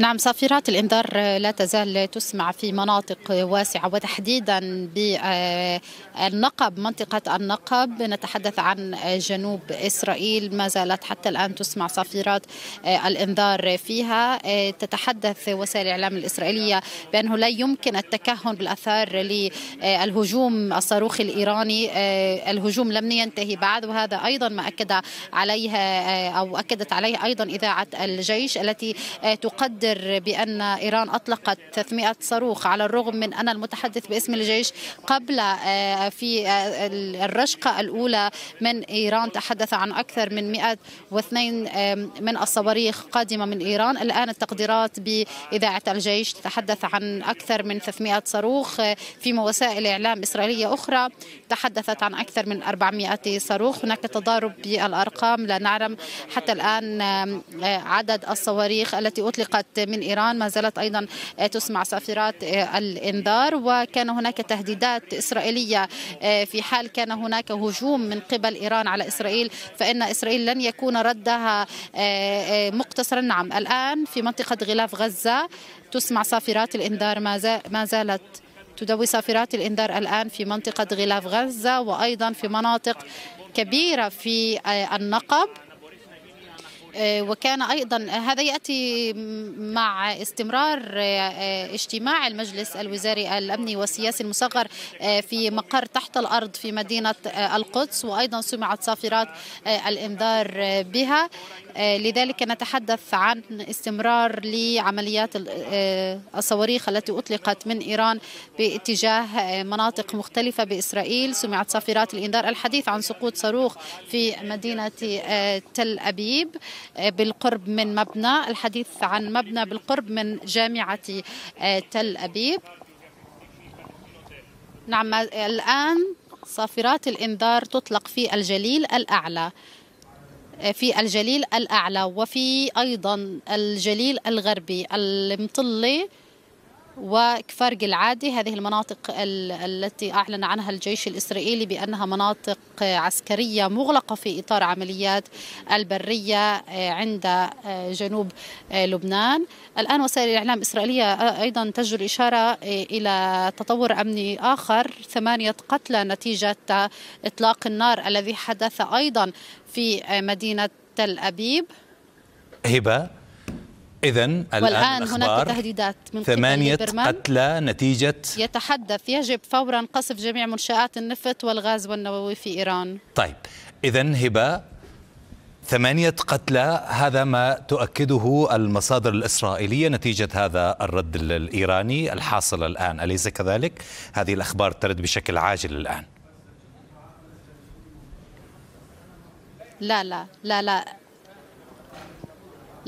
نعم صافرات الإنذار لا تزال تسمع في مناطق واسعة وتحديدا بالنقب منطقة النقب نتحدث عن جنوب إسرائيل ما زالت حتى الآن تسمع صافرات الإنذار فيها تتحدث وسائل الإعلام الإسرائيلية بأنه لا يمكن التكهن بالأثار للهجوم الصاروخي الإيراني الهجوم لم ينتهي بعد وهذا أيضا ما أكد عليه أو أكدت عليه أيضا إذاعة الجيش التي تقدم أذكر بأن إيران أطلقت 300 صاروخ على الرغم من أن المتحدث باسم الجيش قبل آه، في آه، الرشقة الأولى من إيران تحدث عن أكثر من 102 من الصواريخ قادمة من إيران الآن التقديرات بإذاعة الجيش تتحدث عن أكثر من 300 صاروخ آه، في وسائل إعلام إسرائيلية أخرى تحدثت عن أكثر من 400 صاروخ هناك تضارب بالأرقام لا نعلم حتى الآن عدد الصواريخ التي أطلقت من إيران ما زالت أيضا آه، تسمع صافرات آه، الإنذار وكان هناك تهديدات إسرائيلية آه، في حال كان هناك هجوم من قبل إيران على إسرائيل فإن إسرائيل لن يكون ردها مقتصرا نعم الآن في منطقة غلاف غزة تسمع صافرات الإنذار ما زالت تدوي صافرات الإنذار الآن في منطقة غلاف غزة وأيضا في مناطق كبيرة في النقب آه، وكان أيضا هذا يأتي مع استمرار آه، آه، اجتماع المجلس الوزاري الأمني والسياسي المصغر في مقر تحت الأرض في مدينة القدس وأيضا سمعت صافرات الإنذار بها لذلك نتحدث عن استمرار لعمليات الصواريخ التي أطلقت من إيران باتجاه مناطق مختلفة بإسرائيل سمعت صافرات الإنذار الحديث عن سقوط صاروخ في مدينة تل أبيب بالقرب من مبنى الحديث عن مبنى بالقرب من جامعة آه، تل أبيب نعم الآن صافرات الإنذار تطلق في الجليل الأعلى آه، في الجليل الأعلى وفي أيضا الجليل الغربي المطلة وكفرق العادي هذه المناطق التي أعلن عنها الجيش الإسرائيلي بأنها مناطق عسكرية مغلقة في إطار عمليات البرية آه، عند آه، جنوب آه، لبنان الآن وسائل الإعلام الإسرائيلية أيضا تجر الإشارة إلى تطور أمني آخر ثمانية قتلى نتيجة إطلاق النار الذي حدث أيضا في مدينة تل أبيب هبة إذا الآن, والآن هناك تهديدات من ثمانية قتلى نتيجة يتحدث يجب فورا قصف جميع منشآت النفط والغاز والنووي في إيران طيب إذا هبة ثمانية قتلى هذا ما تؤكده المصادر الإسرائيلية نتيجة هذا الرد الإيراني الحاصل الآن أليس كذلك؟ هذه الأخبار ترد بشكل عاجل الآن لا لا لا لا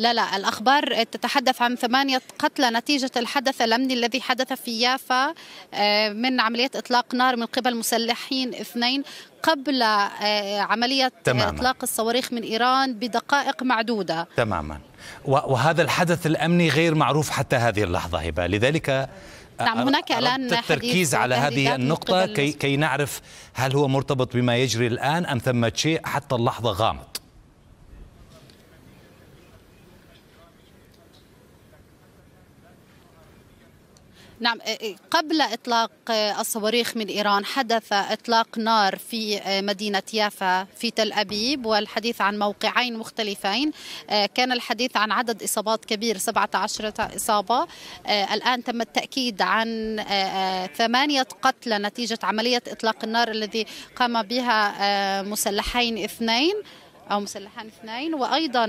لا لا الأخبار تتحدث عن ثمانية قتلى نتيجة الحدث الأمني الذي حدث في يافا آه، من عملية إطلاق نار من قبل مسلحين اثنين قبل آه، عملية تماماً. إطلاق الصواريخ من إيران بدقائق معدودة تماما وهذا الحدث الأمني غير معروف حتى هذه اللحظة هبة لذلك آه، نعم هناك الان التركيز على هذه النقطه كي, كي نعرف هل هو مرتبط بما يجري الان ام ثمه شيء حتى اللحظه غامض نعم قبل اطلاق آه، الصواريخ من ايران حدث اطلاق نار في آه، مدينه يافا في تل ابيب والحديث عن موقعين مختلفين آه، كان الحديث عن عدد اصابات كبير 17 اصابه الان تم التاكيد عن ثمانيه قتلى نتيجه عمليه اطلاق النار الذي قام بها مسلحين اثنين أو مسلحان اثنين وأيضا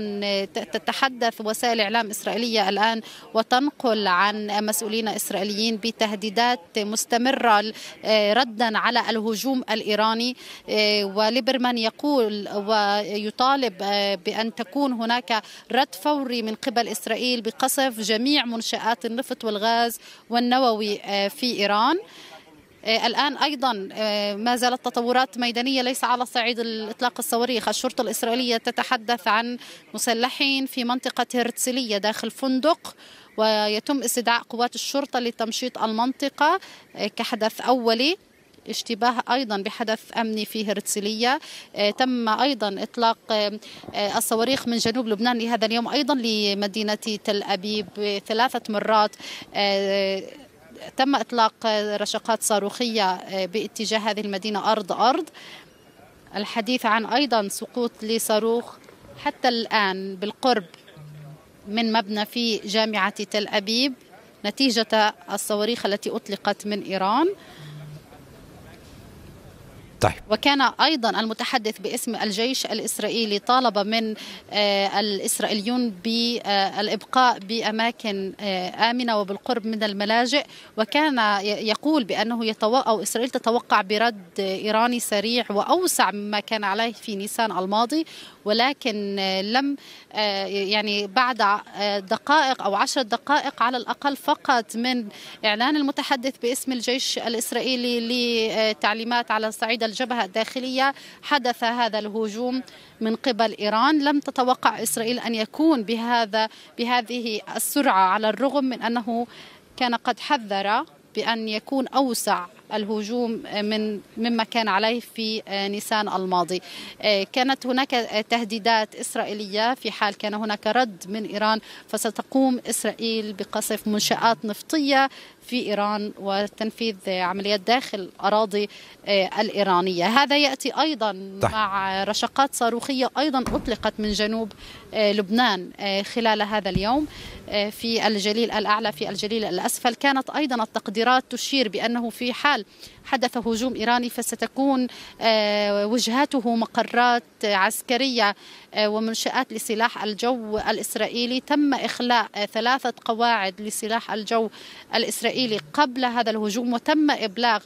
تتحدث وسائل إعلام إسرائيلية الآن وتنقل عن مسؤولين إسرائيليين بتهديدات مستمرة آه، ردا على الهجوم الإيراني آه، وليبرمان يقول ويطالب آه، بأن تكون هناك رد فوري من قبل إسرائيل بقصف جميع منشآت النفط والغاز والنووي في إيران آه، الآن أيضا آه، ما زالت تطورات ميدانية ليس على صعيد إطلاق الصواريخ الشرطة الإسرائيلية تتحدث عن مسلحين في منطقة هرتسلية داخل فندق ويتم استدعاء قوات الشرطة لتمشيط المنطقة آه، كحدث أولي اشتباه ايضا بحدث امني في هرتسليه تم ايضا اطلاق الصواريخ من جنوب لبنان لهذا اليوم ايضا لمدينه تل ابيب ثلاثه مرات تم إطلاق رشقات صاروخية آه، باتجاه هذه المدينة أرض أرض الحديث عن أيضا سقوط لصاروخ حتى الآن بالقرب من مبنى في جامعة تل أبيب نتيجة الصواريخ التي أطلقت من إيران طيب. وكان أيضا المتحدث باسم الجيش الإسرائيلي طالب من آه، الإسرائيليون بالإبقاء بأماكن آه، آمنة وبالقرب من الملاجئ وكان يقول بأنه يتو... أو إسرائيل تتوقع برد إيراني سريع وأوسع مما كان عليه في نيسان الماضي ولكن آه، لم يعني بعد دقائق أو عشر دقائق على الأقل فقط من إعلان المتحدث باسم الجيش الإسرائيلي لتعليمات على صعيد الجبهة الداخلية حدث هذا الهجوم من قبل إيران لم تتوقع إسرائيل أن يكون بهذا بهذه السرعة على الرغم من أنه كان قد حذر بأن يكون أوسع الهجوم من مما كان عليه في آه، نيسان الماضي آه، كانت هناك تهديدات إسرائيلية في حال كان هناك رد من إيران فستقوم إسرائيل بقصف منشآت نفطية في إيران وتنفيذ عمليات داخل أراضي آه، الإيرانية هذا يأتي أيضا طيب. مع رشقات صاروخية أيضا أطلقت من جنوب آه، لبنان آه، خلال هذا اليوم في الجليل الأعلى في الجليل الأسفل كانت أيضا التقديرات تشير بأنه في حال حدث هجوم إيراني فستكون آه، وجهاته مقرات عسكرية آه، ومنشآت لسلاح الجو الإسرائيلي تم إخلاء ثلاثة قواعد لسلاح الجو الإسرائيلي قبل هذا الهجوم وتم إبلاغ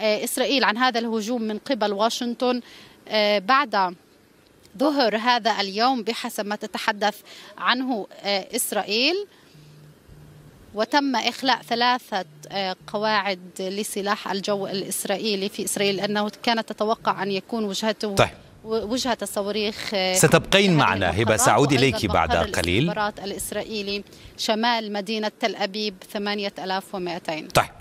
آه، إسرائيل عن هذا الهجوم من قبل واشنطن بعد ظهر هذا اليوم بحسب ما تتحدث عنه إسرائيل وتم إخلاء ثلاثة آه، قواعد لسلاح الجو الإسرائيلي في إسرائيل لأنه كانت تتوقع أن يكون وجهته طيب. وجهة الصواريخ آه، ستبقين معنا هبة سأعود إليك بعد قليل الإسرائيلي شمال مدينة تل أبيب 8200 طيب